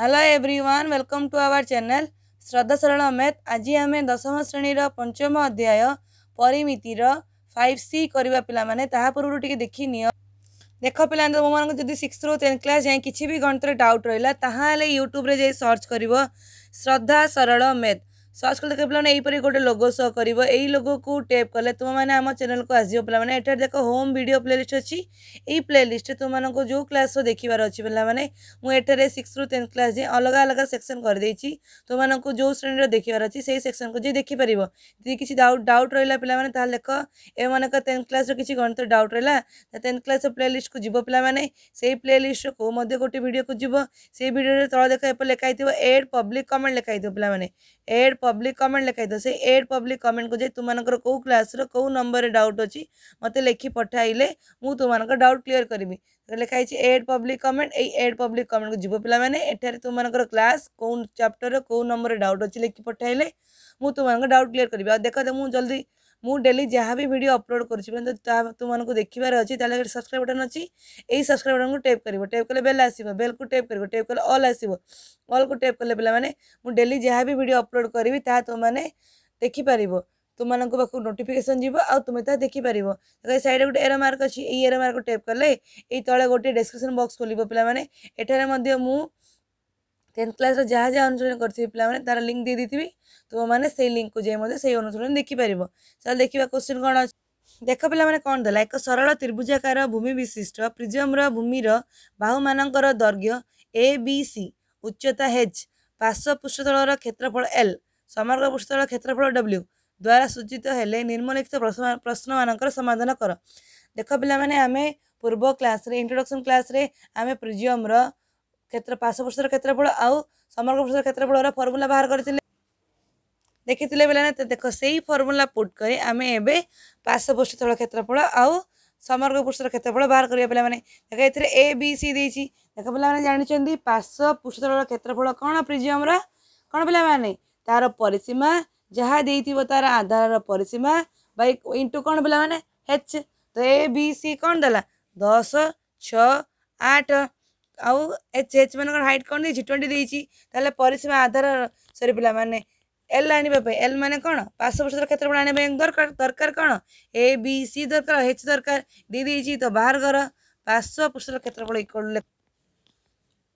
hello everyone welcome to our channel Shraddha Saran अमेत आज आम दशम श्रेणीर पंचम अध्याय परिमितर फाइव सी करवा पे पूर्व टी देखनी देख पे तुम मान जब सिक्स रू टेन्थ क्लास जाए किसी भी गणित डाउट रहा यूट्यूब सर्च कर श्रद्धा सरण मेथ सर्च कले तो देखो पे यहीपर गोटे लोगो सह कर यही लोगो को टेप कले तुम मैंने आम चेल को आसो पे एटार देख होम प्ले प्लेलीस्ट अच्छी यही प्लेलीस्ट तुम तो को जो क्लास देखार अच्छी पे मुझे सिक्स रु टेन्थ क्लास जाए अलग अलग सेक्शन करदे तुम को जो श्रेणी देखार अच्छी से सेक्शन को जी देखिपर जी किसी डाउट डाउट रहा पे ताल देख ए मनकर टेन्थ क्लास किसी गणित डाउट रहा टेन्थ क्लास प्लेलीस्ट को जी पे से लिस्ट को गोटे भिड को जी से भिडियो तल देख एपर लिखाई एड पब्लिक कमेंट लिखाई पे एड पब्लिक कमेंट लिखाई दे एड पब्लिक कमेंट को जे तुम कौ क्लास रो नंबर डाउट अच्छी मत लिखि पठाइले मुझे तुम डाउट क्लीयर करी लिखाई एड पब्लिक कमेंट ये एड पब्लिक कमेंट को जीव पाने मैंने तुम क्लास कौन चैप्टर कौ नंबर डाउट अच्छी लिखि पठाइले मुझे तुम डाउट क्लीयर करी देख मुझे जल्दी मुझे डेली जहाँ भी वीडियो अपलोड करें तुमको देखार अच्छी तेल सब्सक्राइब बटन अच्छी यही सब्सक्राइब बटन को टेप कर टेप कले बेल आस बेल को टेप कर टेप कले अल आस अल को टेप कले पे मुझ डेली जहाँ भी वीडियो अपलोड करी ता तुमने देखिपार तुमक नोटिफिकेसन जी आ तुम ता देखिपार सैड गोटे एर मार्क अच्छी ये एर मार्क टेप कले तले गोटे डेस्क्रिप्स बक्स खोल पे एटारे ଟେନ୍ଥ କ୍ଲାସ୍ର ଯାହା ଯାହା ଅନୁଶୀଳନ କରିଥିବେ ପିଲାମାନେ ତାର ଲିଙ୍କ୍ ଦେଇଦେଇଥିବି ତୁମମାନେ ସେଇ ଲିଙ୍କ୍କୁ ଯାଇ ମଧ୍ୟ ସେଇ ଅନୁଶୀଳନ ଦେଖିପାରିବ ଚାଲ ଦେଖିବା କୋଶ୍ଚିନ୍ କ'ଣ ଅଛି ଦେଖ ପିଲାମାନେ କ'ଣ ଦେଲା ଏକ ସରଳ ତ୍ରିଭୁଜାକାର ଭୂମି ବିଶିଷ୍ଟ ପ୍ରିଜମ୍ର ଭୂମିର ବାହୁମାନଙ୍କର ଦୈର୍ଘ୍ୟ ଏ ବି ସି ଉଚ୍ଚତା ହେଚ୍ ପାର୍ଶ୍ୱ ପୃଷ୍ଠତଳର କ୍ଷେତ୍ରଫଳ ଏଲ୍ ସମଗ୍ର ପୃଷ୍ଠତଳ କ୍ଷେତ୍ରଫଳ ଡବ୍ଲ୍ୟୁ ଦ୍ୱାରା ସୂଚିତ ହେଲେ ନିମ୍ନଲିଖିତ ପ୍ରଶ୍ନମାନଙ୍କର ସମାଧାନ କର ଦେଖ ପିଲାମାନେ ଆମେ ପୂର୍ବ କ୍ଲାସ୍ରେ ଇଣ୍ଟ୍ରୋଡକ୍ସନ୍ କ୍ଲାସ୍ରେ ଆମେ ପ୍ରିଜିୟମ୍ର କ୍ଷେତ୍ର ପାର୍ଶ୍ୱପୃଷ୍ଠର କ୍ଷେତ୍ରଫଳ ଆଉ ସମଗ୍ର ପୃଷ୍ଠର କ୍ଷେତ୍ରଫଳର ଫର୍ମୁଲା ବାହାର କରିଥିଲେ ଦେଖିଥିଲେ ପିଲାମାନେ ତ ଦେଖ ସେଇ ଫର୍ମୁଲା ପୁଟ୍ କରି ଆମେ ଏବେ ପାର୍ଶ୍ୱପୃଷ୍ଠ ତଳ କ୍ଷେତ୍ରଫଳ ଆଉ ସମଗ୍ର ପୃଷ୍ଠର କ୍ଷେତ୍ରଫଳ ବାହାର କରିବା ପିଲାମାନେ ଦେଖ ଏଥିରେ ଏ ବି ସି ଦେଇଛି ଦେଖ ପିଲାମାନେ ଜାଣିଛନ୍ତି ପାର୍ଶ୍ୱପୃଷ୍ଠ ତଳର କ୍ଷେତ୍ରଫଳ କ'ଣ ପ୍ରିଜିୟମର କ'ଣ ପିଲାମାନେ ତାର ପରିସୀମା ଯାହା ଦେଇଥିବ ତାର ଆଧାରର ପରିସୀମା ବାଇ ଇଣ୍ଟୁ କ'ଣ ପିଲାମାନେ ହେଚ୍ ତ ଏ ବି ସି କ'ଣ ଦେଲା ଦଶ ଛଅ ଆଠ ଆଉ ଏଚ୍ ଏଚ୍ ମାନଙ୍କର ହାଇଟ୍ କ'ଣ ଦେଇଛି ଟ୍ୱେଣ୍ଟି ଦେଇଛି ତାହେଲେ ପରିସୀମା ଆଧାର ସରି ପିଲାମାନେ ଏଲ୍ ଆଣିବା ପାଇଁ ଏଲ୍ ମାନେ କ'ଣ ପାଞ୍ଚ ବର୍ଷର କ୍ଷେତ୍ର ପଣ ଆଣିବା ପାଇଁ ଦରକାର ଦରକାର କ'ଣ ଏ ବି ସି ଦରକାର ଏଚ୍ ଦରକାର ଡି ଦେଇଛି ତ ବାହାର ଘର ପାର୍ଶ୍ୱ ପୃଷ୍ଠର କ୍ଷେତ୍ରଫଳ ଇକଲେ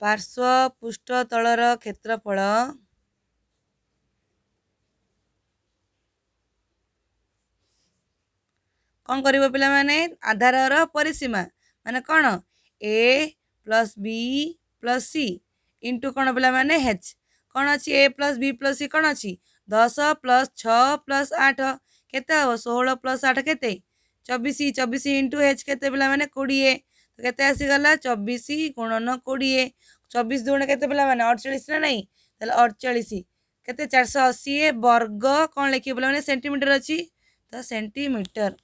ପାର୍ଶ୍ୱ ପୃଷ୍ଠ ତଳର କ୍ଷେତ୍ରଫଳ କ'ଣ କରିବ ପିଲାମାନେ ଆଧାରର ପରିସୀମା ମାନେ କ'ଣ A plus B plus C into कौन पे हेच कौन अच्छी A plus B plus C कौन अच्छी दस प्लस छ प्लस आठ केत षोह प्लस आठ के चबिश चबिश इंटु एच के पे कोड़े तो कैसे आसीगला चबिश गुणन कोड़े चबिश दुण के पे अड़चाश ना नहीं अड़चाश के चार शह अशी वर्ग कौन लिखे पे सेमिटर अच्छी तो सेमिटर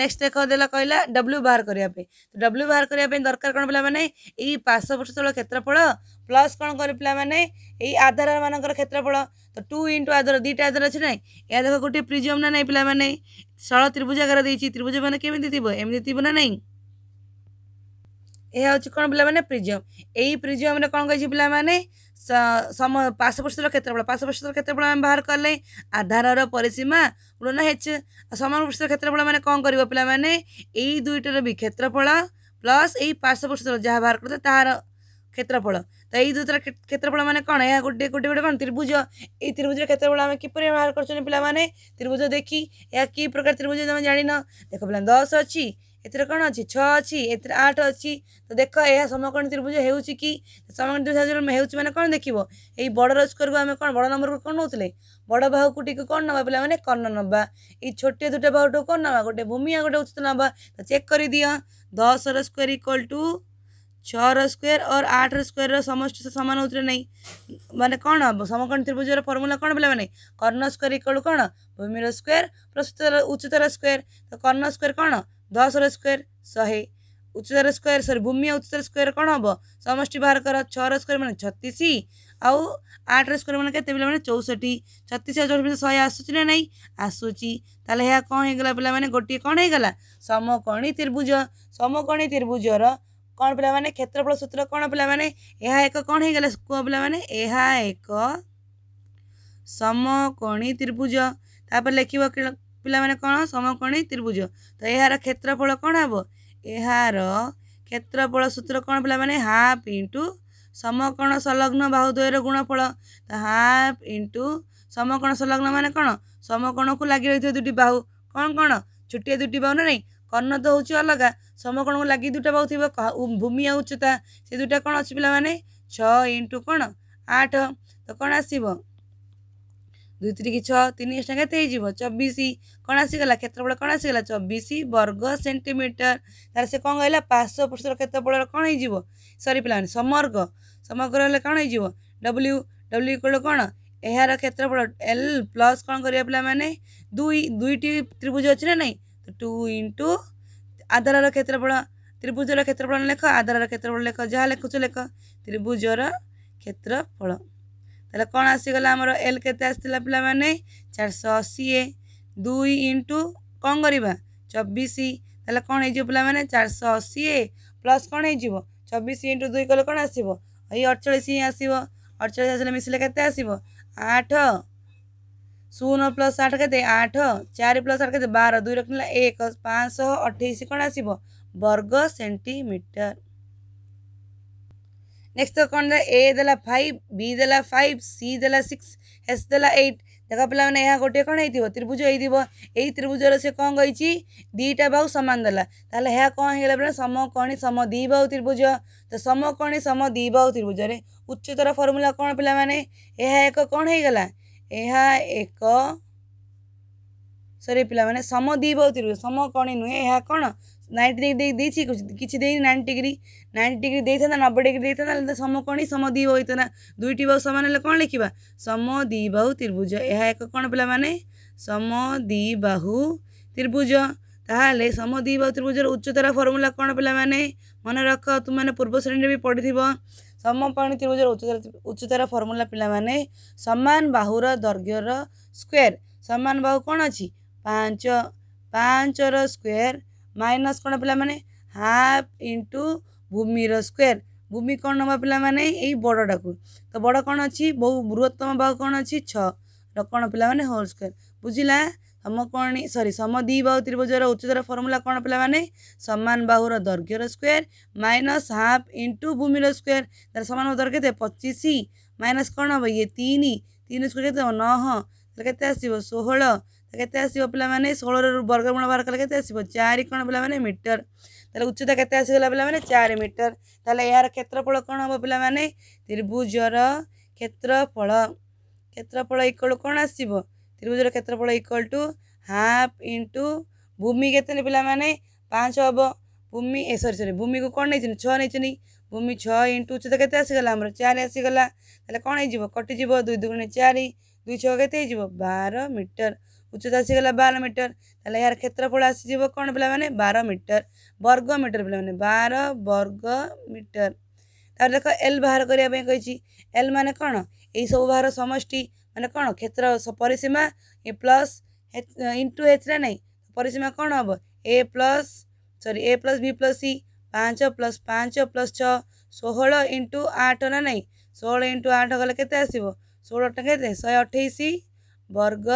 ନେକ୍ସଟ ଦେଖଦେଲା କହିଲା ଡବ୍ଲ୍ୟୁ ବାହାର କରିବା ପାଇଁ ତ ଡବ୍ଲ୍ୟୁ ବାହାର କରିବା ପାଇଁ ଦରକାର କ'ଣ ପିଲାମାନେ ଏଇ ପାର୍ଶ୍ୱପୃଷ୍ଠ ତଳ କ୍ଷେତ୍ରଫଳ ପ୍ଲସ୍ କ'ଣ କରିବେ ପିଲାମାନେ ଏଇ ଆଧାରମାନଙ୍କର କ୍ଷେତ୍ରଫଳ ତ ଟୁ ଇଣ୍ଟୁ ଆଧାର ଦୁଇଟା ଆଧାର ଅଛି ନାହିଁ ଏହା ଦେଖ ଗୋଟିଏ ପ୍ରିଜିୟମ୍ ନା ନାହିଁ ପିଲାମାନେ ଷଳ ତ୍ରିଭୁଜ ଆକାର ଦେଇଛି ତ୍ରିଭୁଜ ମାନେ କେମିତି ଥିବ ଏମିତି ଥିବ ନା ନାହିଁ ଏହା ହେଉଛି କ'ଣ ପିଲାମାନେ ପ୍ରିଜିୟମ୍ ଏଇ ପ୍ରିଜିୟମ୍ରେ କ'ଣ କହିଛି ପିଲାମାନେ ସମ ପାଶପୃଷ୍ଠର କ୍ଷେତ୍ରଫଳ ପାଶପୃଷ୍ଠର କ୍ଷେତ୍ରଫଳ ଆମେ ବାହାର କଲେ ଆଧାରର ପରିସୀମା ଋଣ ହେଚ୍ ସମପୃଷ୍ଠର କ୍ଷେତ୍ରଫଳ ମାନେ କ'ଣ କରିବ ପିଲାମାନେ ଏଇ ଦୁଇଟାର ବି କ୍ଷେତ୍ରଫଳ ପ୍ଲସ୍ ଏଇ ପାର୍ଶ୍ୱପୃଷ୍ଠର ଯାହା ବାହାର କରିଥିଲେ ତାହାର କ୍ଷେତ୍ରଫଳ ତ ଏଇ ଦୁଇଟାର କ୍ଷେତ୍ରଫଳ ମାନେ କ'ଣ ଏହା ଗୋଟେ ଗୋଟେ ଗୋଟେ କ'ଣ ତ୍ରିଭୁଜ ଏଇ ତ୍ରିଭୁଜର କ୍ଷେତ୍ରଫଳ ଆମେ କିପରି ବାହାର କରୁଛନ୍ତି ପିଲାମାନେ ତ୍ରିଭୁଜ ଦେଖି ଏହା କି ପ୍ରକାର ତ୍ରିଭୁଜ ତୁମେ ଜାଣିନ ଦେଖ ପିଲା ଦଶ ଅଛି एथर कौन अच्छी छः अच्छी आठ अच्छी तो देख यह समकोण त्रिभुज हो कि समकोण त्रिभुज होने कौन देख यही बड़ रजकर को आम कौन बड़ नंबर को कौन नौ बड़ बाहू को टी कौन ना पे मैंने कर्ण ना ये छोटे दुटे बाहू टू कौन ना गोटे भूमि गोटे उचित ना तो चेक कर दि दस रक्वेर इक्वाल टू छ स्क्वेयर और आठ रक्वेर समस्त सामान होते ना मैंने कौन समकोण त्रिभुज फर्मुला कौन पे मैंने कर्ण स्क्वेयर इक्वाल कौन भूमि स्क्वेयर प्रस्तुत उच्चतर स्क्वेयर तो कर्ण स्क्वेयर कौन ଦଶର ସ୍କୋୟାର ଶହେ ଉଚ୍ଚତର ସ୍କୋୟାର ସରି ଭୂମି ଆଉ ଉଚ୍ଚତର ସ୍କୋୟାର କ'ଣ ହେବ ସମଷ୍ଟି ବାହାର କର ଛଅର ସ୍କୋୟାର ମାନେ ଛତିଶ ଆଉ ଆଠର ସ୍କୋୟାର ମାନେ କେତେ ପିଲାମାନେ ଚଉଷଠି ଛତିଶ ଆଉ ଚଉଷଠି ଶହେ ଆସୁଛି ନା ନାହିଁ ଆସୁଛି ତାହେଲେ ଏହା କ'ଣ ହେଇଗଲା ପିଲାମାନେ ଗୋଟିଏ କ'ଣ ହେଇଗଲା ସମକୋଣୀ ତ୍ରିଭୁଜ ସମକୋଣୀ ତ୍ରିଭୁଜର କ'ଣ ପିଲାମାନେ କ୍ଷେତ୍ରଫଳ ସୂତ୍ର କ'ଣ ପିଲାମାନେ ଏହା ଏକ କ'ଣ ହେଇଗଲା କୁହ ପିଲାମାନେ ଏହା ଏକ ସମକୋଣୀ ତ୍ରିଭୁଜ ତାପରେ ଲେଖିବ ପିଲାମାନେ କ'ଣ ସମକୋଣୀ ତ୍ରିଭୁଜ ତ ଏହାର କ୍ଷେତ୍ରଫଳ କ'ଣ ହେବ ଏହାର କ୍ଷେତ୍ରଫଳ ସୂତ୍ର କ'ଣ ପିଲାମାନେ ହାଫ୍ ଇଣ୍ଟୁ ସମକୋଣ ସଂଲଗ୍ନ ବାହୁ ବାହୁଦ୍ୱୟର ଗୁଣଫଳ ତ ହାଫ୍ ଇଣ୍ଟୁ ସମକୋଣ ସଂଲଗ୍ନ ମାନେ କ'ଣ ସମକୋଣକୁ ଲାଗି ରହିଥିବା ଦୁଇଟି ବାହୁ କ'ଣ କ'ଣ ଛୁଟିଆ ଦୁଇଟି ବାହୁ ନା ନାହିଁ କର୍ଣ୍ଣ ତ ହେଉଛି ଅଲଗା ସମକୋଣକୁ ଲାଗି ଦୁଇଟା ବାହୁ ଥିବ ଭୂମି ଆଉ ଉଚ୍ଚତା ସେ ଦୁଇଟା କ'ଣ ଅଛି ପିଲାମାନେ ଛଅ ଇଣ୍ଟୁ କ'ଣ ଆଠ ତ କ'ଣ ଆସିବ ଦୁଇ ତିରିକି ଛଅ ତିନି ଏକ୍ସ କେତେ ହେଇଯିବ ଚବିଶ କ'ଣ ଆସିଗଲା କ୍ଷେତ୍ରଫଳ କ'ଣ ଆସିଗଲା ଚବିଶ ବର୍ଗ ସେଣ୍ଟିମିଟର ତାହେଲେ ସେ କ'ଣ କହିଲା ପାର୍ଶ୍ୱ ପୃଷ୍ଠର କ୍ଷେତ୍ରଫଳର କ'ଣ ହେଇଯିବ ସରି ପିଲାମାନେ ସମଗ୍ର ସମଗ୍ର ହେଲେ କ'ଣ ହେଇଯିବ ଡବ୍ଲ୍ୟୁ ଡବ୍ଲ୍ୟୁ ଇକ୍ୱାଲ୍ କ'ଣ ଏହାର କ୍ଷେତ୍ରଫଳ ଏଲ୍ ପ୍ଲସ୍ କ'ଣ କରିବା ପିଲାମାନେ ଦୁଇ ଦୁଇଟି ତ୍ରିଭୁଜ ଅଛି ନା ନାହିଁ ଟୁ ଇଣ୍ଟୁ ଆଧାରର କ୍ଷେତ୍ରଫଳ ତ୍ରିଭୁଜର କ୍ଷେତ୍ରଫଳ ଲେଖ ଆଧାରର କ୍ଷେତ୍ରଫଳ ଲେଖ ଯାହା ଲେଖୁଛ ଲେଖ ତ୍ରିଭୁଜର କ୍ଷେତ୍ରଫଳ ତାହେଲେ କ'ଣ ଆସିଗଲା ଆମର ଏଲ୍ କେତେ ଆସିଥିଲା ପିଲାମାନେ ଚାରିଶହ ଅଶୀ ଏ ଦୁଇ ଇଣ୍ଟୁ କ'ଣ କରିବା ଚବିଶ ତାହେଲେ କ'ଣ ହେଇଯିବ ପିଲାମାନେ ଚାରିଶହ ଅଶୀ ଏ ପ୍ଲସ୍ କ'ଣ ହେଇଯିବ ଚବିଶ ଇଣ୍ଟୁ ଦୁଇ କଲେ କ'ଣ ଆସିବ ଏଇ ଅଡ଼ଚାଳିଶ ହିଁ ଆସିବ ଅଡ଼ଚାଳିଶ ଆସିଲେ ମିଶିଲେ କେତେ ଆସିବ ଆଠ ଶୂନ ପ୍ଲସ୍ ଆଠ କେତେ ଆଠ ଚାରି ପ୍ଲସ୍ ଆଠ କେତେ ବାର ଦୁଇ ରଖିଲା ଏକ ପାଞ୍ଚଶହ ଅଠେଇଶ କ'ଣ ଆସିବ ବର୍ଗ ସେଣ୍ଟିମିଟର ನೆಕ್ಸ್ಟ್ ತಗೊಂಡ್ರೆ ಎ ದಲ ಫೈವ್ ಬಿ ದಲ ಫೈವ್ ಸಿ ದಲ ಸಿಕ್ಸ್ ಎಸ್ ದಲ ಏಟ್ ଜଗାପିଲାମାନେ ଏହା ଗୋଟିଏ କ'ଣ ହେଇଥିବ ତ୍ରିଭୁଜ ହେଇଥିବ ଏହି ତ୍ରିଭୁଜର ସେ କ'ଣ କହିଛି ଦୁଇଟା ବାହୁ ସମାନ ଦେଲା ତାହେଲେ ଏହା କ'ଣ ହେଇଗଲା ବେଳେ ସମକଣୀ ସମ ଦୁଇ ବାହୁ ତ୍ରିଭୁଜ ତ ସମକଣୀ ସମ ଦୁଇ ବାହୁ ତ୍ରିଭୁଜରେ ଉଚ୍ଚତର ଫର୍ମୁଲା କ'ଣ ପିଲାମାନେ ଏହା ଏକ କ'ଣ ହେଇଗଲା ଏହା ଏକ ସରି ପିଲାମାନେ ସମ ଦୁଇ ବାହୁ ତ୍ରିଭୁଜ ସମକଣୀ ନୁହେଁ ଏହା କ'ଣ নাইনটি ডিগ্রি দিয়েছি কিছু দিইনি নাইনটি ডিগ্রি নাইনটি ডিগ্রি ଦେଇଥାନ୍ତା ନବେ ଡିଗ୍ରୀ ଦେଇଥାନ୍ତା ହେଲେ ସମ କ'ଣ ସମ ଦ୍ୱିବାହୁ ହେଇଥାନ୍ତା ଦୁଇଟି ବାହୁ ସମାନ ହେଲେ କ'ଣ ଲେଖିବା ସମ ଦ୍ୱିବାହୁ ତ୍ରିଭୁଜ ଏହା ଏକ କ'ଣ ପିଲାମାନେ ସମ ଦ୍ୱିବାହୁ ତ୍ରିଭୁଜ ତାହେଲେ ସମ ଦ୍ୱିବାହୁ ତ୍ରିଭୁଜର ଉଚ୍ଚତାର ଫର୍ମୁଲା କ'ଣ ପିଲାମାନେ ମନେ ରଖ ତୁମମାନେ ପୂର୍ବ ଶ୍ରେଣୀରେ ବି ପଢ଼ିଥିବ ସମପାଣି ତ୍ରିଭୁଜର ଉଚ୍ଚତାର ଉଚ୍ଚତାର ଫର୍ମୁଲା ପିଲାମାନେ ସମାନ ବାହୁର ଦୈର୍ଘ୍ୟର ସ୍କୋୟାର ସମାନ ବାହୁ କ'ଣ ଅଛି ପାଞ୍ଚ ପାଞ୍ଚର ସ୍କୋୟାର ମାଇନସ୍ କ'ଣ ପିଲାମାନେ ହାଫ୍ ଇଣ୍ଟୁ ଭୂମିର ସ୍କୋୟାର୍ ଭୂମି କ'ଣ ନେବା ପିଲାମାନେ ଏଇ ବଡ଼ଟାକୁ ତ ବଡ଼ କ'ଣ ଅଛି ବହୁ ବୃହତ୍ତମ ବାହୁ କ'ଣ ଅଛି ଛଅର କ'ଣ ପିଲାମାନେ ହୋଲ୍ ସ୍କୋୟାର୍ ବୁଝିଲା ସମକୋଣୀ ସରି ସମଦ୍ୱିବାହୁ ତ୍ରିଭୁଜର ଉଚ୍ଚତାର ଫର୍ମୁଲା କ'ଣ ପିଲାମାନେ ସମାନ ବାହୁର ଦୈର୍ଘ୍ୟର ସ୍କୋୟାର୍ ମାଇନସ୍ ହାଫ୍ ଇଣ୍ଟୁ ଭୂମିର ସ୍କୋୟାର୍ ତା'ର ସମାନ ଦୈର୍ଘ୍ୟ କେତେ ପଚିଶ ମାଇନସ୍ କ'ଣ ହେବ ଇଏ ତିନି ତିନି ସ୍କୋୟାର୍ କେତେ ହେବ ନଅ ତାହେଲେ କେତେ ଆସିବ ଷୋହଳ कैसे आसो पे षोल वर्गमूल बार कले कैसे आसो चारि कौन पे मीटर तेल उच्चता के पे चार मीटर तेल यार क्षेत्रफल कौन हम पे त्रिभुजर क्षेत्रफल क्षेत्रफल इक्वल कौन आसो त्रिभुज क्षेत्रफल इक्वल टू हाफ इंटु भूमि के पाने पाँच हम भूमि ए सरी सरी भूमि को कौन नहीं छः नहीं भूमि छः इंटु उच्चता के चार आसगला कौन हो कटिज दुई दुगुण चार दुई छः के बार मीटर ଉଚ୍ଚତା ଆସିଗଲା ବାର ମିଟର ତାହେଲେ ଏହାର କ୍ଷେତ୍ରଫଳ ଆସିଯିବ କ'ଣ ପିଲାମାନେ ବାର ମିଟର ବର୍ଗ ମିଟର ପିଲାମାନେ ବାର ବର୍ଗ ମିଟର ତାପରେ ଦେଖ ଏଲ୍ ବାହାର କରିବା ପାଇଁ କହିଛି ଏଲ୍ ମାନେ କ'ଣ ଏହିସବୁ ବାହାର ସମଷ୍ଟି ମାନେ କ'ଣ କ୍ଷେତ୍ର ପରିସୀମା ଏ ପ୍ଲସ୍ ଇଣ୍ଟୁ ଏଚ୍ରେ ନାହିଁ ପରିସୀମା କ'ଣ ହେବ A plus sorry A plus B plus C ପାଞ୍ଚ ପ୍ଲସ୍ ପାଞ୍ଚ ପ୍ଲସ୍ ଛଅ ଷୋହଳ ଇଣ୍ଟୁ ଆଠ ନା ନାହିଁ ଷୋହଳ ଇଣ୍ଟୁ ଆଠ ଗଲେ କେତେ ଆସିବ ଷୋହଳ ଟଙ୍କା କେତେ ଶହେ ଅଠେଇଶ ବର୍ଗ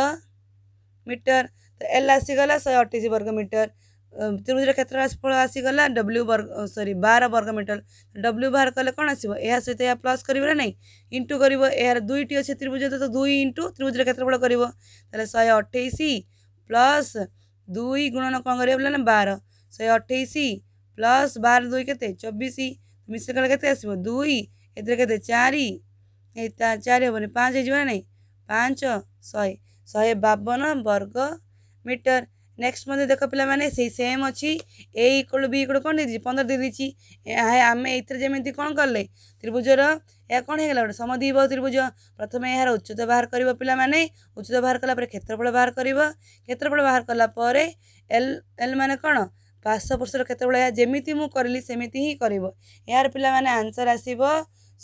मीटर तो एल आसीगला शहे अठाई वर्ग मीटर त्रिभुज क्षेत्र राशिफल आसीगला डब्ल्यू वर्ग सरी बार वर्ग मीटर डब्ल्यू बाहर कले कौन आस सहित यह प्लस करा ना इंटू कर यार दुईट अच्छे त्रिभुज तो दुई इंटु त्रिभुज क्षेत्रफल कर शहे अठाई प्लस दुई गुणन कौन कर बार शहे अठाईस प्लस बार दुई के चौबीस मिश्र कले के आस दुई ए चार चार हेनी पाँच हो ना पाँच शहे ଶହେ ବାବନ ବର୍ଗ ମିଟର ନେକ୍ସଟ ମଧ୍ୟ ଦେଖ ପିଲାମାନେ ସେଇ ସେମ୍ ଅଛି ଏ ଇକୋଳ ବି ଇକୋଳ କ'ଣ ଦେଇଦେଇଛି ପନ୍ଦର ଦେଇଦେଇଛି ଆମେ ଏଥିରେ ଯେମିତି କ'ଣ କଲେ ତ୍ରିଭୁଜର ଏହା କ'ଣ ହେଇଗଲା ଗୋଟେ ସମଦ୍ୱୀପ ତ୍ରିଭୁଜ ପ୍ରଥମେ ଏହାର ଉଚ୍ଚତା ବାହାର କରିବ ପିଲାମାନେ ଉଚ୍ଚତା ବାହାର କଲା ପରେ କ୍ଷେତ୍ରଫଳ ବାହାର କରିବ କ୍ଷେତ୍ରଫଳ ବାହାର କଲା ପରେ ଏଲ୍ ଏଲ୍ ମାନେ କ'ଣ ପାର୍ଶ୍ୱପୃଷ୍ଠର କ୍ଷେତ୍ରଫଳ ଏହା ଯେମିତି ମୁଁ କରିଲି ସେମିତି ହିଁ କରିବ ଏହାର ପିଲାମାନେ ଆନ୍ସର୍ ଆସିବ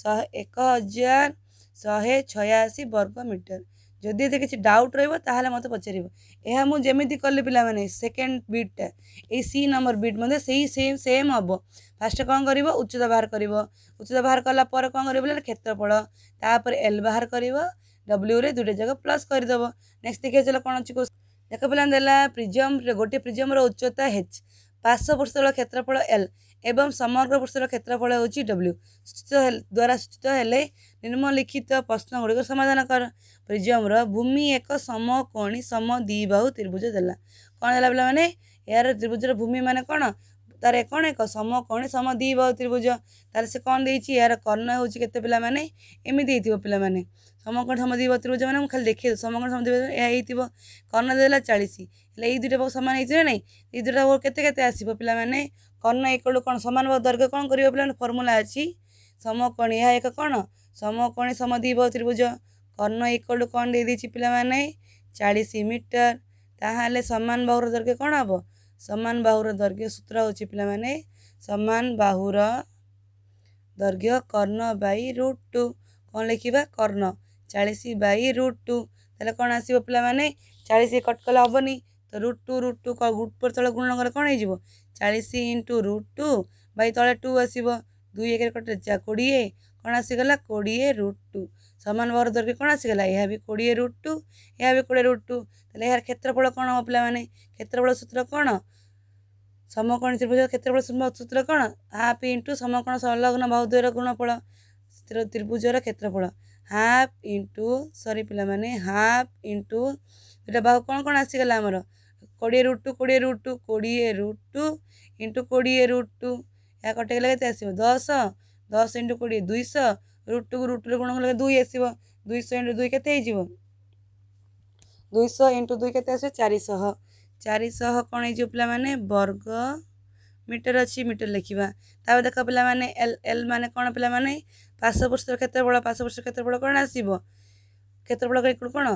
ଶହେ ଏକ ହଜାର ଶହେ ଛୟାଅଶୀ ବର୍ଗ ମିଟର ଯଦି ଏଥିରେ କିଛି ଡାଉଟ୍ ରହିବ ତାହେଲେ ମୋତେ ପଚାରିବ ଏହା ମୁଁ ଯେମିତି କଲି ପିଲାମାନେ ସେକେଣ୍ଡ ବିଟ୍ଟା ଏଇ ସି ନମ୍ବର ବିଟ୍ ମଧ୍ୟ ସେଇ ସେମ୍ ସେମ୍ ହେବ ଫାଷ୍ଟ କ'ଣ କରିବ ଉଚ୍ଚତା ବାହାର କରିବ ଉଚ୍ଚତା ବାହାର କଲା ପରେ କ'ଣ କରିବ ବୋଲେ କ୍ଷେତ୍ରଫଳ ତାପରେ ଏଲ୍ ବାହାର କରିବ ଡବ୍ଲ୍ୟୁରେ ଦୁଇଟା ଜାଗା ପ୍ଲସ୍ କରିଦେବ ନେକ୍ସଟ ଦେଖିବାକୁ ଚାଲ କ'ଣ ଅଛି ଦେଖ ପିଲାମାନେ ଦେଲା ପ୍ରିଜମ୍ରେ ଗୋଟିଏ ପ୍ରିଜମ୍ର ଉଚ୍ଚତା ହେଚ୍ ପାର୍ଶ୍ୱ ବର୍ଷ ତଳ କ୍ଷେତ୍ରଫଳ ଏଲ୍ ଏବଂ ସମଗ୍ର ପୃଷ୍ଠର କ୍ଷେତ୍ରଫଳ ହେଉଛି ଡବ୍ଲ୍ୟୁ ସୂଚିତ ଦ୍ୱାରା ସୂଚିତ ହେଲେ ନିମ୍ନଲିଖିତ ପ୍ରଶ୍ନଗୁଡ଼ିକ ସମାଧାନ କର ପ୍ରିଜମ୍ର ଭୂମି ଏକ ସମ କୋଣୀ ସମ ଦୁଇ ବାହୁ ତ୍ରିଭୁଜ ଦେଲା କ'ଣ ହେଲା ପିଲାମାନେ ଏହାର ତ୍ରିଭୁଜର ଭୂମି ମାନେ କ'ଣ ତା'ର କ'ଣ ଏକ ସମ କୋଣୀ ସମ ଦୁଇ ବାହୁ ତ୍ରିଭୁଜ ତାହେଲେ ସେ କ'ଣ ଦେଇଛି ଏହାର କର୍ଣ୍ଣ ହେଉଛି କେତେ ପିଲାମାନେ ଏମିତି ହେଇଥିବ ପିଲାମାନେ ସମକଣ ସମଧି ବତୁରୁ ମାନେ ମୁଁ ଖାଲି ଦେଖେଇଦେବୁ ସମକଣ ସମଧି ଏହା ହେଇଥିବ କର୍ଣ୍ଣ ଦେଲା ଚାଳିଶ ହେଲେ ଏଇ ଦୁଇଟା ବହୁତ ସମାନ ହେଇଛି ନା ନାହିଁ ଏଇ ଦୁଇଟା ବହୁତ କେତେ କେତେ ଆସିବ ପିଲାମାନେ କର୍ଣ୍ଣ ଏକଡ଼ୁ କ'ଣ ସମାନ ଦୈର୍ଘ୍ୟ କ'ଣ କରିବ ପିଲାମାନେ ଫର୍ମୁଲା ଅଛି ସମକଣ ଏହା ଏକ କ'ଣ ସମକଣୀ ସମଧି ବତ୍ରିଭୁଜ କର୍ଣ୍ଣ ଏକଡ଼ୁ କ'ଣ ଦେଇଦେଇଛି ପିଲାମାନେ ଚାଳିଶ ମିଟର ତାହେଲେ ସମାନ ବାହୁର ଦୈର୍ଘ୍ୟ କ'ଣ ହେବ ସମାନ ବାହୁର ଦୈର୍ଘ୍ୟ ସୂତ୍ର ହେଉଛି ପିଲାମାନେ ସମାନ ବାହୁର ଦୈର୍ଘ୍ୟ କର୍ଣ୍ଣ ବାଇ ରୁଟ୍ ଟୁ କ'ଣ ଲେଖିବା କର୍ଣ୍ଣ ଚାଳିଶ ବାଇ ରୁଟ୍ ଟୁ ତାହେଲେ କ'ଣ ଆସିବ ପିଲାମାନେ ଚାଳିଶ କଟ୍ କଲେ ହେବନି ତ ରୁଟ୍ ଟୁ ରୁଟ୍ ଟୁ ଉପର ତଳ ଗୁଣ କଲେ କ'ଣ ହେଇଯିବ ଚାଳିଶ ଇଣ୍ଟୁ ରୁଟ୍ ଟୁ ବାଇ ତଳେ ଟୁ ଆସିବ ଦୁଇ ଏକରେ କଟିଲେ କୋଡ଼ିଏ କ'ଣ ଆସିଗଲା କୋଡ଼ିଏ ରୁଟ୍ ଟୁ ସମାନ ବର ଦରକାର କ'ଣ ଆସିଗଲା ଏହା ବି କୋଡ଼ିଏ ରୁଟ୍ ଟୁ ଏହା ବି କୋଡ଼ିଏ ରୁଟ୍ ଟୁ ତାହେଲେ ଏହାର କ୍ଷେତ୍ରଫଳ କ'ଣ ହେବ ପିଲାମାନେ କ୍ଷେତ୍ରଫଳ ସୂତ୍ର କ'ଣ ସମକୋଣ ତ୍ରିଭୁଜ କ୍ଷେତ୍ରଫଳ ସୂତ୍ର କ'ଣ ହାଫ୍ ଇଣ୍ଟୁ ସମକୋଣ ସଂଲଗ୍ନ ବହୁଦ୍ୱୟର ଗୁଣଫଳ ତ୍ରିଭୁଜର କ୍ଷେତ୍ରଫଳ ହାଫ୍ ଇଣ୍ଟୁ ସରି ପିଲାମାନେ ହାଫ୍ ଇଣ୍ଟୁ ଦୁଇଟା ବାହୁ କ'ଣ କ'ଣ ଆସିଗଲା ଆମର କୋଡ଼ିଏ ରୁଟ୍ ଟୁ କୋଡ଼ିଏ ରୁଟ୍ ଟୁ କୋଡ଼ିଏ ରୁଟ୍ ଟୁ ଇଣ୍ଟୁ କୋଡ଼ିଏ ରୁଟ୍ ଟୁ ଏହା କଟେଇଲେ କେତେ ଆସିବ ଦଶ ଦଶ ଇଣ୍ଟୁ କୋଡ଼ିଏ ଦୁଇଶହ ରୁଟ୍ ଟୁକୁ ରୁଟ୍ ଟୁରେ ଗୁଣ କଲେ ଦୁଇ ଆସିବ ଦୁଇଶହ ଇଣ୍ଟୁ ଦୁଇ କେତେ ହେଇଯିବ ଦୁଇଶହ ଇଣ୍ଟୁ ଦୁଇ କେତେ ଆସିବ ଚାରିଶହ ଚାରିଶହ କ'ଣ ହେଇଯିବ ପିଲାମାନେ ବର୍ଗ ମିଟର ଅଛି ମିଟର ଲେଖିବା ତାପରେ ଦେଖ ପିଲାମାନେ ଏଲ୍ ଏଲ୍ ମାନେ କ'ଣ ପିଲାମାନେ ପାଶବୃଷ୍ଟର କ୍ଷେତ୍ରଫଳ ପାଶବୃଷ୍ଟର କ୍ଷେତ୍ରଫଳ କ'ଣ ଆସିବ କ୍ଷେତ୍ରଫଳ କ'ଣ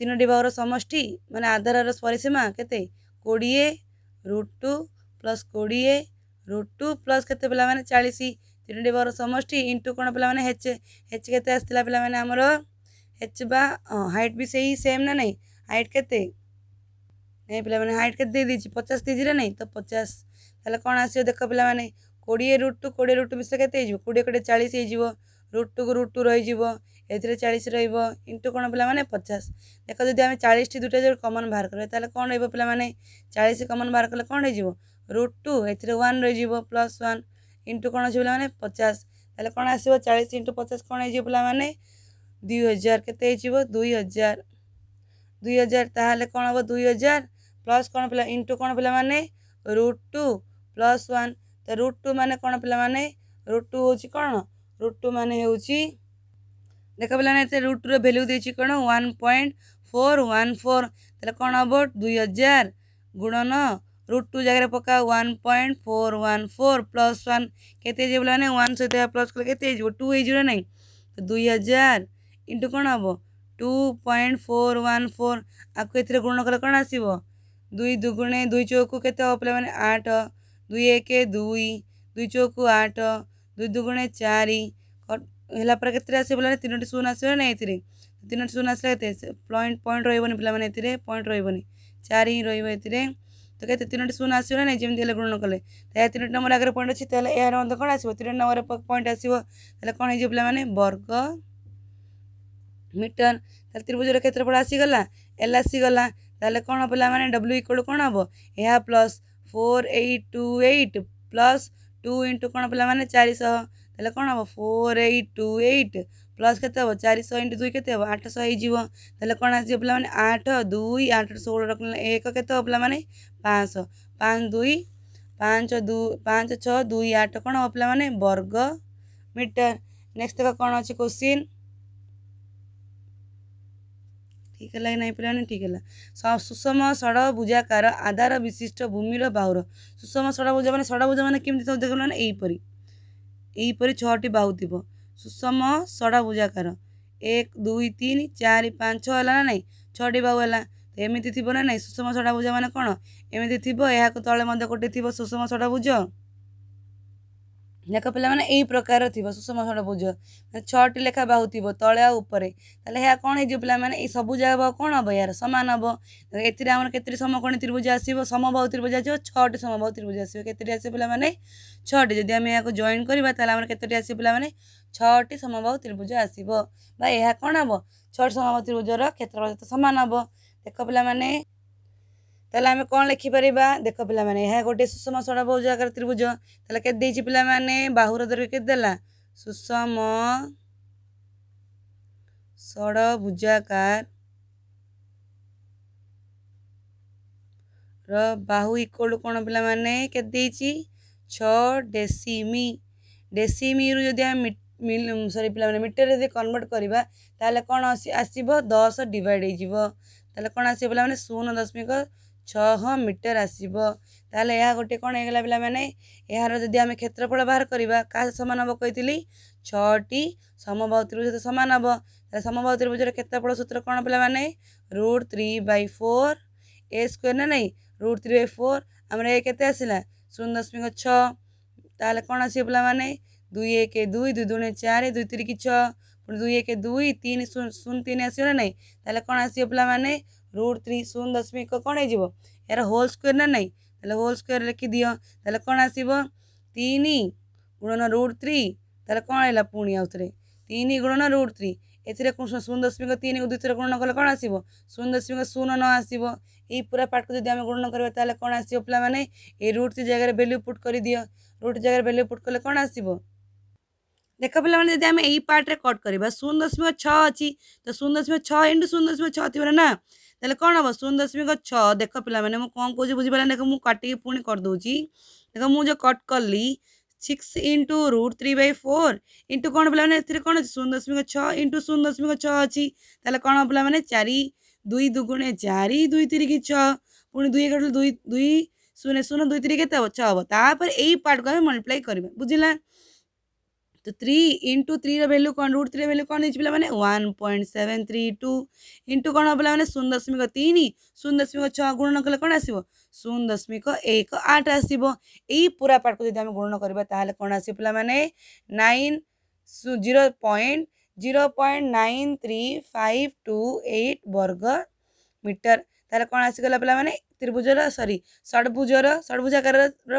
ତିନୋଟି ବାହୁର ସମଷ୍ଟି ମାନେ ଆଧାରର ପରିସୀମା କେତେ କୋଡ଼ିଏ ରୁଟ୍ ଟୁ ପ୍ଲସ୍ କୋଡ଼ିଏ ରୁଟ୍ ଟୁ ପ୍ଲସ୍ କେତେ ପିଲାମାନେ ଚାଳିଶ ତିନୋଟି ବାହୁର ସମଷ୍ଟି ଇଣ୍ଟୁ କ'ଣ ପିଲାମାନେ ହେଚ୍ ହେଚ୍ କେତେ ଆସିଥିଲା ପିଲାମାନେ ଆମର ହେଚ୍ ବା ହାଇଟ୍ ବି ସେଇ ସେମ୍ ନା ନାହିଁ ହାଇଟ୍ କେତେ ନାଇଁ ପିଲାମାନେ ହାଇଟ୍ କେତେ ଦେଇଦେଇଛି ପଚାଶ ଦେଇଛି ନା ନାହିଁ ତ ପଚାଶ ତାହେଲେ କ'ଣ ଆସିବ ଦେଖ ପିଲାମାନେ କୋଡ଼ିଏ ରୁଟ୍ଟୁ କୋଡ଼ିଏ ରୁଟ୍ଟୁ ମିଶିଲେ କେତେ ହେଇଯିବ କୋଡ଼ିଏ କୋଡ଼ିଏ ଚାଳିଶ ହେଇଯିବ ରୁଟ୍ଟୁକୁ ରୁଟ୍ଟୁ ରହିଯିବ ଏଥିରେ ଚାଳିଶ ରହିବ ଇଣ୍ଟୁ କ'ଣ ପିଲାମାନେ ପଚାଶ ଦେଖ ଯଦି ଆମେ ଚାଳିଶଟି ଦୁଇଟା ଯୋଉ କମନ୍ ବାହାର କରିବା ତାହେଲେ କ'ଣ ରହିବ ପିଲାମାନେ ଚାଳିଶ କମନ୍ ବାହାର କଲେ କ'ଣ ହେଇଯିବ ରୁଟ୍ ଟୁ ଏଥିରେ ୱାନ୍ ରହିଯିବ ପ୍ଲସ୍ ୱାନ୍ ଇଣ୍ଟୁ କ'ଣ ଅଛି ପିଲାମାନେ ପଚାଶ ତାହେଲେ କ'ଣ ଆସିବ ଚାଳିଶ ଇଣ୍ଟୁ ପଚାଶ କ'ଣ ହେଇଯିବ ପିଲାମାନେ ଦୁଇ ହଜାର କେତେ ହେଇଯିବ ଦୁଇ ହଜାର ଦୁଇ ହଜାର ତାହେଲେ କ'ଣ ହେବ ଦୁଇ ହଜାର ପ୍ଲସ୍ କ'ଣ ପିଲା ଇଣ୍ଟୁ କ'ଣ ପିଲାମାନେ ରୁଟ୍ ଟୁ ପ୍ଲସ୍ ୱାନ୍ ତ ରୁଟ୍ ଟୁ ମାନେ କ'ଣ ପିଲାମାନେ ରୁଟ୍ ଟୁ ହେଉଛି କ'ଣ ରୁଟ୍ ଟୁ ମାନେ ହେଉଛି ଦେଖ ପିଲାମାନେ ଏଥିରେ ରୁଟ୍ ଟୁର ଭ୍ୟାଲ୍ୟୁ ଦେଇଛି କ'ଣ one point four one four ତାହେଲେ କ'ଣ ହେବ ଦୁଇ ହଜାର ଗୁଣନ ରୁଟ୍ ଟୁ ଜାଗାରେ ପକା one point four one four plus one କେତେ ହେଇଯିବ ପିଲାମାନେ ୱାନ୍ ସହିତ ପ୍ଲସ୍ କଲେ କେତେ ହେଇଯିବ ଟୁ ହେଇଯିବ ନା ନାହିଁ ତ ଦୁଇ ହଜାର ଇଣ୍ଟୁ କ'ଣ ହେବ two point four one four ଆକୁ ଏଥିରେ ଗୁଣ କଲେ କ'ଣ ଆସିବ ଦୁଇ ଦୁଗୁଣେ ଦୁଇ ଚଉକୁ କେତେ ହେବ ପିଲାମାନେ ଆଠ दुई एक दुई दुई चौक आठ दुई दुगुणे चार कैसे तीनो शून आसवे ना ये तीनो शून आस पॉइंट पॉइंट रही पे ए पॉइंट रही चार ही रोते तो कहते तीनो शून आसवे ना जमी गुण कले तीनो नंबर आगे पॉइंट अच्छे यार अंत कौन आसो तीनो नंबर पॉइंट आसो कौन हो पाने वर्ग मीटर त्रिभुज क्षेत्रफल आसीगला एल आसीगला कौन पे डब्ल्यू इक्वल कौन हम यह plus four eight two eight plus two into କ'ଣ ପିଲାମାନେ ଚାରିଶହ ତାହେଲେ କ'ଣ ହେବ four eight two eight plus କେତେ ହେବ ଚାରିଶହ ଇଣ୍ଟୁ ଦୁଇ କେତେ ହେବ ଆଠଶହ ହେଇଯିବ ତାହେଲେ କ'ଣ ଆସିବ ପିଲାମାନେ ଆଠ ଦୁଇ ଆଠ ଷୋହଳ ରଖିଲେ ଏକ କେତେ ହେବ ପିଲାମାନେ ପାଞ୍ଚଶହ ପାଞ୍ଚ ଦୁଇ ପାଞ୍ଚ ଦୁଇ ପାଞ୍ଚ ଛଅ ଦୁଇ ଆଠ କ'ଣ ହେବ ପିଲାମାନେ ବର୍ଗ ମିଟର ନେକ୍ସଟ କ'ଣ ଅଛି କୋଶ୍ଚିନ୍ ଠିକ୍ ହେଲା କି ନାହିଁ ପିଲାମାନେ ଠିକ୍ ହେଲା ସୁଷମ ଷଡ଼ ବୁଜାକାର ଆଧାର ବିଶିଷ୍ଟ ଭୂମିର ବାହୁର ସୁଷମ ଷଡ଼ ବୁଜା ମାନେ ଷଡ଼ ବୁଜା ମାନେ କେମିତି ସବୁ ଦେଖିଲେ ମାନେ ଏହିପରି ଏହିପରି ଛଅଟି ବାହୁ ଥିବ ସୁଷମ ଷଡ଼ ବୁଜାକାର ଏକ ଦୁଇ ତିନି ଚାରି ପାଞ୍ଚ ହେଲା ନା ନାହିଁ ଛଅଟି ବାହୁ ହେଲା ତ ଏମିତି ଥିବ ନା ନାହିଁ ସୁଷମ ଷଡ଼ ବୁଜା ମାନେ କ'ଣ ଏମିତି ଥିବ ଏହାକୁ ତଳେ ମଧ୍ୟ ଗୋଟେ ଥିବ ସୁଷମ ଷଡ଼ ଦେଖ ପିଲାମାନେ ଏଇ ପ୍ରକାର ଥିବ ସୁଷମ ଷଡ଼ଭୁଜ ମାନେ ଛଅଟି ଲେଖା ବାହୁ ଥିବ ତଳେ ଆଉ ଉପରେ ତାହେଲେ ଏହା କ'ଣ ହେଇଯିବ ପିଲାମାନେ ଏଇ ସବୁ ଯାକ କ'ଣ ହେବ ଏହାର ସମାନ ହେବ ଏଥିରେ ଆମର କେତେଟି ସମକୋଣୀ ତ୍ରିଭୁଜ ଆସିବ ସମବାହୁ ତ୍ରିଭୁଜ ଆସିବ ଛଅଟି ସମବାହୁ ତ୍ରିଭୁଜ ଆସିବ କେତେଟି ଆସିବ ପିଲାମାନେ ଛଅଟି ଯଦି ଆମେ ଏହାକୁ ଜଏନ୍ କରିବା ତାହେଲେ ଆମର କେତୋଟି ଆସିବ ପିଲାମାନେ ଛଅଟି ସମବାହୁ ତ୍ରିଭୁଜ ଆସିବ ବା ଏହା କ'ଣ ହେବ ଛଅଟି ସମବାହୁ ତ୍ରିଭୁଜର କ୍ଷେତ୍ରଫଳ ସମାନ ହେବ ଦେଖ ପିଲାମାନେ तेल आम कौन लिखिपर देख पे गोटे सुषम षण भोज आकार त्रिभुज तेल के पाने बाहूर दर के सुषम षड़भुज आकार बाहू इक्वल कौन पे के छेसीमी डेसीमी रु जब सरी पे मीटर जब कनवर्ट करवा तेल कौन आस दस डिड हो कौन आस पे शून दशमिक ଛଅ ମିଟର ଆସିବ ତାହେଲେ ଏହା ଗୋଟିଏ କ'ଣ ହେଇଗଲା ପିଲାମାନେ ଏହାର ଯଦି ଆମେ କ୍ଷେତ୍ରଫଳ ବାହାର କରିବା କାହା ସମାନ ହେବ କହିଥିଲି ଛଅଟି ସମବାହୁ ତ୍ରିଭୁଜ ସହିତ ସମାନ ହେବ ତାହେଲେ ସମବାହୁ ତ୍ରିଭୁଜର କ୍ଷେତ୍ରଫଳ ସୂତ୍ର କ'ଣ ପିଲାମାନେ root three by four A square ନା ନାହିଁ ରୁଟ୍ ଥ୍ରୀ ବାଇ ଫୋର୍ ଆମର ଏ କେତେ ଆସିଲା ଶୂନ ଦଶମିକ ଛଅ ତାହେଲେ କ'ଣ ଆସିବ ପିଲାମାନେ ଦୁଇ ଏକ ଦୁଇ ଦୁଇ ଦୁଇ ଚାରି ଦୁଇ ତିନି କି ଛଅ ପୁଣି ଦୁଇ ଏକ ଦୁଇ ତିନି ଶୂନ ଶୂନ ତିନି ଆସିବ ନା ନାହିଁ ତାହେଲେ କ'ଣ ଆସିବ ପିଲାମାନେ रुट थ्री शून्य दशमिक कौन हो होल स्क्वेयर ना नहीं होल स्क्वेयर लिखि दिखे कौन आसन गुणन रुट थ्री तेल कौन है पुणी आउ थे तीन गुणन रुट थ्री एस शून दशमिक तीन को द्वितीय गुणन कले कौन आसो शून दशमिक शून न आसो पूरा पार्ट को जब गुणन करवा कौन आस पाला रुट थ्री जगह भैल्यू पुट कर दि रुट जगह भैल्यू पुट कले कौन आसो देख पे जब आम यही पार्ट्रे कट करवा शून्य दशमिक छ अच्छी तो शून्य दशमिक छ इंटू शून्य दशमिक छ थी ना तो कौन हम शून दशमिक छ देख पे मुझे कौन कौन बुझीपाला देख मुझे काटिक पुणी करदेज देख मुझे कट कली six into root three by four into कौन पे कौन अच्छे शून दशमिक छ इंटू शून्य दशमिक छ अच्छी तेल कौन पे चार दुई दुगुणे चार दुई की छ पुणी दुई दुई दुई शून शून्य दुई तीरिक के हम यही पार्ट को आम मल्टीप्लाई करवा बुझला तो थ्री इंटू थ्री रैल्यू कौन रूट थ्री वैल्यू कौन हो one point seven three two into कौन हो पाने शून्य दशमिक तीन शून्य दशमिक छः गुणन कले कौन आस शून्य दशमिक एक आठ आसो यही पूरा पार्ट को जब गुणन करवा कौन आस पे nine zero point zero point nine three five two eight वर्ग मीटर तेल कौन ଆସିଗଲା पे ତ୍ରିଭୁଜର सरी ଷଡ଼ଭୁଜର षडभुजाकार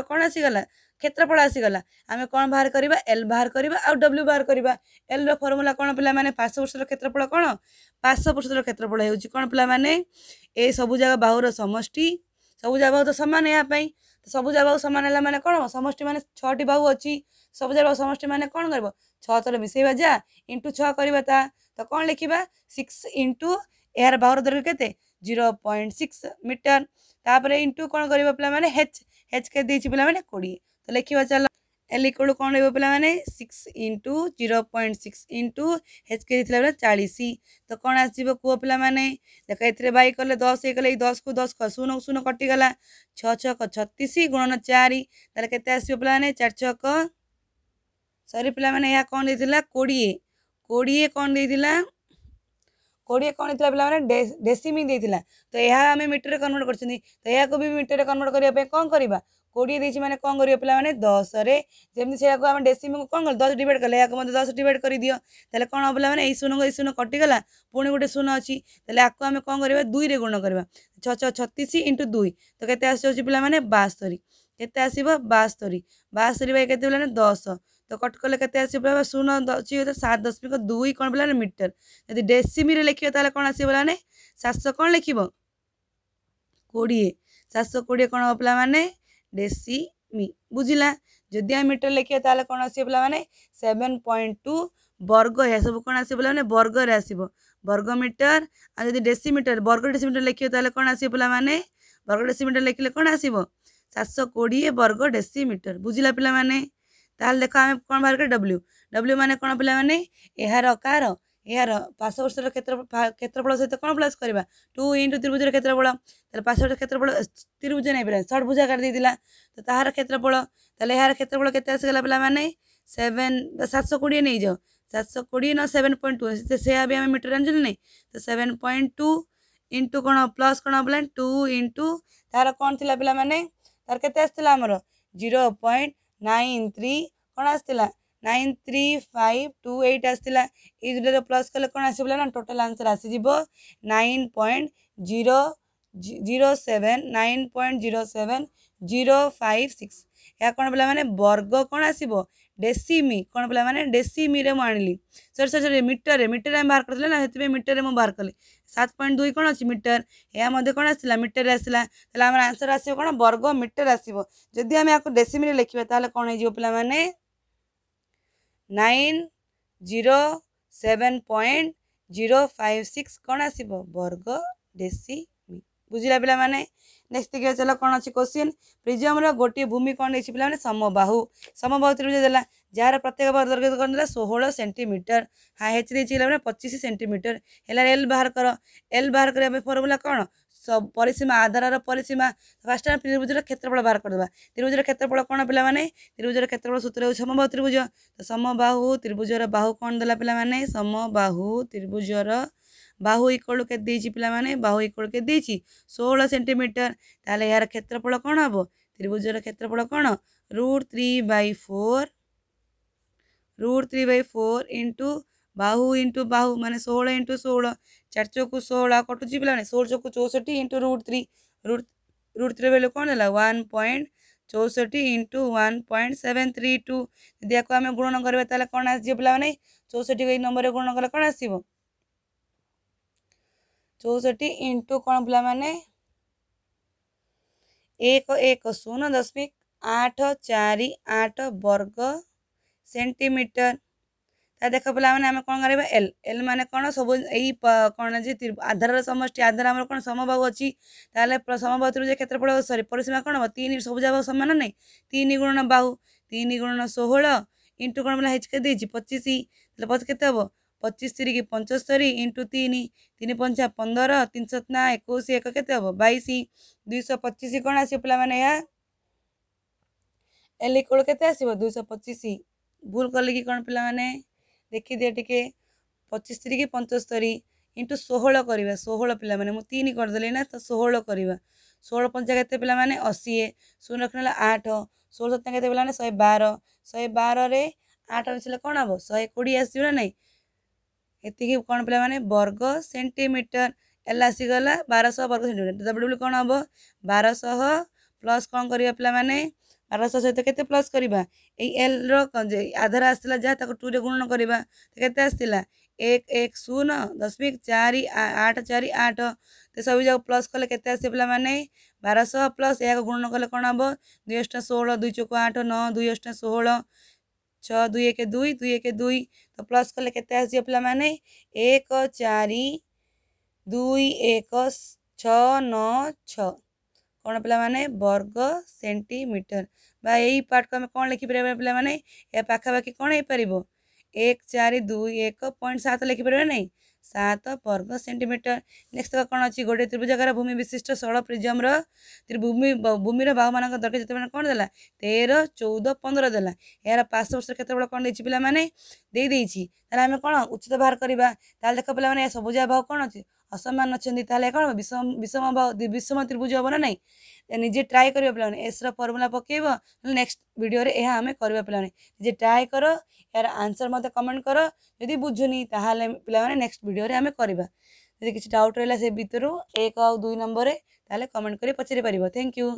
कौन आसीगला କ୍ଷେତ୍ରଫଳ ଆସିଗଲା ଆମେ କ'ଣ ବାହାର କରିବା ଏଲ୍ ବାହାର କରିବା ଆଉ ଡବ୍ଲ୍ୟୁ ବାହାର କରିବା ଏଲ୍ର ଫର୍ମୁଲା କ'ଣ ପିଲାମାନେ ପାର୍ଶ୍ୱପୃଷ୍ଠର କ୍ଷେତ୍ରଫଳ କ'ଣ ପାର୍ଶ୍ୱପୃଷ୍ଠର କ୍ଷେତ୍ରଫଳ ହେଉଛି କ'ଣ ପିଲାମାନେ ଏ ସବୁ ଜାଗା ବାହୁର ସମଷ୍ଟି ସବୁ ଜାଗା ବାହୁ ତ ସମାନ ଏହା ପାଇଁ ସବୁ ଜାଗା ବାହୁ ସମାନ ହେଲା ମାନେ କ'ଣ ସମଷ୍ଟି ମାନେ ଛଅଟି ବାହୁ ଅଛି ସବୁ ଜାଗା ବାହୁ ସମଷ୍ଟି ମାନେ କ'ଣ କରିବ ଛଅ ଥର ମିଶାଇବା ଯା ଇଣ୍ଟୁ ଛଅ କରିବା ତା ତ କ'ଣ ଲିଖିବା ସିକ୍ସ ଇଣ୍ଟୁ ଏହାର ବାହୁର ଦୈର୍ଘ୍ୟ କେତେ ଜିରୋ ପଏଣ୍ଟ ସିକ୍ସ ମିଟର ତାପରେ ଇଣ୍ଟୁ କ'ଣ କରିବ ପିଲାମାନେ ହେଚ୍ ହେଚ୍ କେ ଦେଇଛି ପିଲାମାନେ କୋଡ଼ିଏ ତ ଲେଖିବା ଚାଲ ଏଲ୍ ଇକ୍ୱାଲ୍ କ'ଣ ରହିବ ପିଲାମାନେ six into zero point six into H କେ ଦେଇଥିଲା ବେଳେ ଚାଳିଶ ତ କ'ଣ ଆସିବ କୁହ ପିଲାମାନେ ଦେଖ ଏଥିରେ ବାଇ କଲେ ଦଶ ହେଇଗଲେ ଏଇ ଦଶକୁ ଦଶ ଶୂନ ଶୂନ କଟିଗଲା ଛଅ ଛକ ଛତିଶ ଗୁଣନ ଚାରି ତାହେଲେ କେତେ ଆସିବ ପିଲାମାନେ ଚାରି ଛକ ସରି ପିଲାମାନେ ଏହା କ'ଣ ଦେଇଥିଲା କୋଡ଼ିଏ କୋଡ଼ିଏ କ'ଣ ଦେଇଥିଲା কোড়িয়ে কম হয়েছিল পিলামানে ডেসিমি দিয়েছিল তো এহা আমি মিটরে কনভর্ট করছি তো এখন বি মিটরে কনভর্ট করা কম করা কোড়িয়ে দিয়েছি মানে কম করবে পিলামানে দশরে যেমনি সেটাকে আমি ডেসিমি কম কল দশ ডিভাইড কলে এখন মধ্যে দশ ডিভাইড করে দিও তাহলে কোণ হব পিলামানে এই শূন্য এই শূন্য কটিগলা পুঁ গোটে শূন্য অছি তাহলে আকু আমি কম করা দুইরে গুণ করা ছ ছ ছত্রিশ ইন্টু দুই তো কেতে আসছে পিলামানে বাস্তরি কেতে আসব বাস্তরি বাস্তরি বাই কেতে পিলামানে দশ তো কট কলে কেতে আসবে পিলা শূন্য অছি সাত দশমিক দুই কোণ পিলামানে মিটর যদি ডেসিমিরে লেখিব তাহলে কোণ আসবে পিলামানে সাতশো কোণ লেখিব কোড়িয়ে সাতশো কোড়িয়ে কোণ হব পিলামানে ଡେସିମି ବୁଝିଲା ଯଦି ଆମେ ମିଟର ଲେଖିବା ତାହେଲେ କ'ଣ ଆସିବ ପିଲାମାନେ ସେଭେନ୍ ପଏଣ୍ଟ ଟୁ ବର୍ଗ ଏସବୁ କ'ଣ ଆସିବ ପିଲାମାନେ ବର୍ଗରେ ଆସିବ ବର୍ଗ ମିଟର ଆଉ ଯଦି ଡେସିମିଟର ବର୍ଗ ଡେସିମିଟର ଲେଖିବ ତାହେଲେ କ'ଣ ଆସିବ ପିଲାମାନେ ବର୍ଗ ଡେସିମିଟର ଲେଖିଲେ କ'ଣ ଆସିବ ସାତଶହ କୋଡ଼ିଏ ବର୍ଗ ଡେସିମିଟର ବୁଝିଲା ପିଲାମାନେ ତାହେଲେ ଦେଖ ଆମେ କ'ଣ ବାହାର କରିବା ଡବ୍ଲ୍ୟୁ ଡବ୍ଲ୍ୟୁ ମାନେ କ'ଣ ପିଲାମାନେ ଏହାର କାର ଏହାର ପାର୍ଶ୍ୱବର୍ତ୍ତର କ୍ଷେତ୍ର କ୍ଷେତ୍ରଫଳ ସହିତ କ'ଣ ପ୍ଲସ୍ କରିବା ଟୁ ଇଣ୍ଟୁ ତ୍ରିଭୁଜର କ୍ଷେତ୍ରଫଳ ତାହେଲେ ପାର୍ଶ୍ୱବର୍ତ୍ତର କ୍ଷେତ୍ରଫଳ ତ୍ରିଭୁଜ ନେଇପାରିଲା ଷଟ୍ଭୁଜ ଆକାର ଦେଇଥିଲା ତ ତାହାର କ୍ଷେତ୍ରଫଳ ତାହେଲେ ଏହାର କ୍ଷେତ୍ରଫଳ କେତେ ଆସିଗଲା ପିଲାମାନେ ସେଭେନ୍ ସାତଶହ କୋଡ଼ିଏ ନେଇଯାଅ ସାତଶହ କୋଡ଼ିଏ ନ ସେଭେନ୍ ପଏଣ୍ଟ ଟୁ ସେୟା ବି ଆମେ ମିଟର ଜାଣିଛୁ ନା ନାହିଁ ତ ସେଭେନ୍ ପଏଣ୍ଟ ଟୁ ଇଣ୍ଟୁ କ'ଣ ପ୍ଲସ୍ କ'ଣ ବୋଲେ ଟୁ ଇଣ୍ଟୁ ତାହାର କ'ଣ ଥିଲା ପିଲାମାନେ ତାର କେତେ ଆସିଥିଲା ଆମର ଜିରୋ ପଏଣ୍ଟ ନାଇନ୍ ଥ୍ରୀ କ'ଣ ଆସିଥିଲା nine three five two eight আসছিলা এই দুটার প্লস কলে কোণ আসবে না টোটাল আনসর আসিযোগ nine point zero zero seven nine point zero seven zero five six ଏହା କ'ଣ ପିଲାମାନେ ବର୍ଗ କ'ଣ ଆସିବ ଡେସିମି କ'ଣ ପିଲାମାନେ ଡେସିମିରେ ମୁଁ ଆଣିଲି ସରି ସରି ସରି ମିଟରରେ ମିଟରରେ ଆମେ ବାହାର କରିଥିଲେ ନା ସେଥିପାଇଁ ମିଟରରେ ମୁଁ ବାହାର କଲି ସାତ ପଏଣ୍ଟ ଦୁଇ କ'ଣ ଅଛି ମିଟର ଏହା ମଧ୍ୟ କ'ଣ ଆସିଲା ମିଟରରେ ଆସିଲା ତାହେଲେ ଆମର ଆନ୍ସର୍ ଆସିବ କ'ଣ ବର୍ଗ ମିଟର ଆସିବ ଯଦି ଆମେ ଏହାକୁ ଡେସିମିରେ ଲେଖିବା ତାହେଲେ କ'ଣ ହେଇଯିବ ପିଲାମାନେ nine zero seven point zero five six କ'ଣ ଆସିବ ବର୍ଗ ଡେସି ବୁଝିଲା ପିଲାମାନେ ନେକ୍ସଟ ଦେଖିବା ଚାଲ କ'ଣ ଅଛି କୋଶ୍ଚିନ୍ ପ୍ରିଜିୟମର ଗୋଟିଏ ଭୂମି କ'ଣ ଦେଇଛି ପିଲାମାନେ ସମବାହୁ ସମବାହୁ ତ୍ରିଭୁଜ ଦେଲା ଯାହାର ପ୍ରତ୍ୟେକ ବର୍ଗର କ'ଣ ଦେଲା ଷୋହଳ ସେଣ୍ଟିମିଟର ହାଇ ଏଚ୍ ଦେଇଛି ପିଲାମାନେ ପଚିଶ ସେଣ୍ଟିମିଟର ହେଲା ଏଲ୍ ବାହାର କର ଏଲ୍ ବାହାର କରିବା ପାଇଁ ଫର୍ମୁଲା କ'ଣ ପରିସୀମା ଆଧାରର ପରିସୀମା ଫାଷ୍ଟ ଆମେ ତ୍ରିଭୁଜର କ୍ଷେତ୍ରଫଳ ବାହାର କରିଦେବା ତ୍ରିଭୁଜର କ୍ଷେତ୍ରଫଳ କ'ଣ ପିଲାମାନେ ତ୍ରିଭୁଜର କ୍ଷେତ୍ରଫଳ ସୂତ୍ର ହେଉଛି ସମବାହୁ ତ୍ରିଭୁଜ ତ ସମବାହୁ ତ୍ରିଭୁଜର ବାହୁ କ'ଣ ଦେଲା ପିଲାମାନେ ସମବାହୁ ତ୍ରିଭୁଜର ବାହୁ ଇକ୍ୱାଲ୍ କେତେ ଦେଇଛି ପିଲାମାନେ ବାହୁ ଇକ୍ୱାଲ୍ କେତେ ଦେଇଛି ଷୋହଳ ସେଣ୍ଟିମିଟର ତାହେଲେ ଏହାର କ୍ଷେତ୍ରଫଳ କ'ଣ ହେବ ତ୍ରିଭୁଜର କ୍ଷେତ୍ରଫଳ କ'ଣ root three by four root three by four into बाहु इंटू बाहु मैंने सोलह इंटू सोलह चार चौकू षोह कटू पाला सोलह चौकू चौसठ into root three root root three value कौन है वन पॉइंट चौसठ into one point seven three two यदि आपको आम गुण करवा तो कौन आसो पे चौसठ नंबर गुण कले कौन आस चौसठ इंटु कौन मैंने एक एक शून्य दशमिक आठ चार आठ वर्ग सेंटीमीटर त्यहाँ देख कौन कर एल एल सब कौन जी आधार समभाग समष्टि आधार कमु अच क्षेत्र कतिपय सरी परिसीमा जगह सामान ना तीन गुण बाहु तीन गुणन षो इन्टु कन् पहिला हैच केते पचिस केत पचिसतिर कि पंचस्तरी इंटु तीन तीन पंचा पंदर तीन सतना एक केत हे बइस दुई सौ पच्चिस कन् आ पहिला यहाँ एलिक आस पच्चिस भूल कले कि कौन पे देखिदिए टिए पच्चिस कि पञ्चरी इन्टु षोहे षो पिमेन्ट मन गरिदेन त षो पञ्चायत के पहि असी शून्य लक्षण आठ ष सत्ते पि बार शे बारले आठ नसे कन् हे शोडी आस नै यतिक पिमे वर्ग सेन्टिमिटर एला आसिगला बारश वर्ग सेन्टिमिटर डब्लुडब्ल्यु कम हे बारश प्लस कन् बार शह सहित के प्लस करवा एल रधार आसला जहाँ टू रे गुण करवा के आसला एक एक शून दशमिक चार आठ चार आठ तो सब जगह प्लस कले के आसपा मान बारश प्लस यहाँ गुणन कले कौन हम दुई अष्टा षोह दुई चौक आठ नौ दुई अष्टा षोह छ दुई एक दुई दुई एक दुई तो प्लस कले के आसपा मान एक चार दुई एक छ नौ छ କ'ଣ ପିଲାମାନେ ବର୍ଗ ସେଣ୍ଟିମିଟର ବା ଏଇ ପାର୍ଟକୁ ଆମେ କ'ଣ ଲେଖିପାରିବା ପିଲାମାନେ ଏହା ପାଖାପାଖି କ'ଣ ହେଇପାରିବ ଏକ ଚାରି ଦୁଇ ଏକ ପଏଣ୍ଟ ସାତ ଲେଖିପାରିବା ନାହିଁ ସାତ ବର୍ଗ ସେଣ୍ଟିମିଟର ନେକ୍ସଟ କ'ଣ ଅଛି ଗୋଟିଏ ତ୍ରିଭୁଜାକାର ଭୂମି ବିଶିଷ୍ଟ ଷୋଳ ପ୍ରିଜମର ତ୍ରିଭୂମି ଭୂମିର ବାହୁମାନଙ୍କ ଦୈର୍ଘ୍ୟ ଯେତେବେଳେ କ'ଣ ଦେଲା ତେର ଚଉଦ ପନ୍ଦର ଦେଲା ଏହାର ପାର୍ଶ୍ୱବର୍ଷ କ୍ଷେତ୍ରଫଳ କ'ଣ ଦେଇଛି ପିଲାମାନେ ଦେଇଦେଇଛି ତାହେଲେ ଆମେ କ'ଣ ଉଚ୍ଚତା ବାହାର କରିବା ତାହେଲେ ଦେଖ ପିଲାମାନେ ଏ ସବୁଯାକ ବାହୁ କ'ଣ ଅଛି ଅସମ୍ମାନ ଅଛନ୍ତି ତାହେଲେ କ'ଣ ହେବ ବିଷମ ବିଷମ ବା ବିଷମ ତ୍ରିଭୁଜ ହେବ ନା ନାହିଁ ନିଜେ ଟ୍ରାଏ କରିବ ପିଲାମାନେ ଏସ୍ର ଫର୍ମୁଲା ପକାଇବ ନହେଲେ ନେକ୍ସଟ ଭିଡ଼ିଓରେ ଏହା ଆମେ କରିବା ପିଲାମାନେ ନିଜେ ଟ୍ରାଏ କର ଏହାର ଆନ୍ସର୍ ମୋତେ କମେଣ୍ଟ କର ଯଦି ବୁଝୁନି ତାହେଲେ ପିଲାମାନେ ନେକ୍ସଟ ଭିଡ଼ିଓରେ ଆମେ କରିବା ଯଦି କିଛି ଡାଉଟ୍ ରହିଲା ସେ ଭିତରୁ ଏକ ଆଉ ଦୁଇ ନମ୍ବରରେ ତାହେଲେ କମେଣ୍ଟ କରି ପଚାରି ପାରିବ ଥ୍ୟାଙ୍କ ୟୁ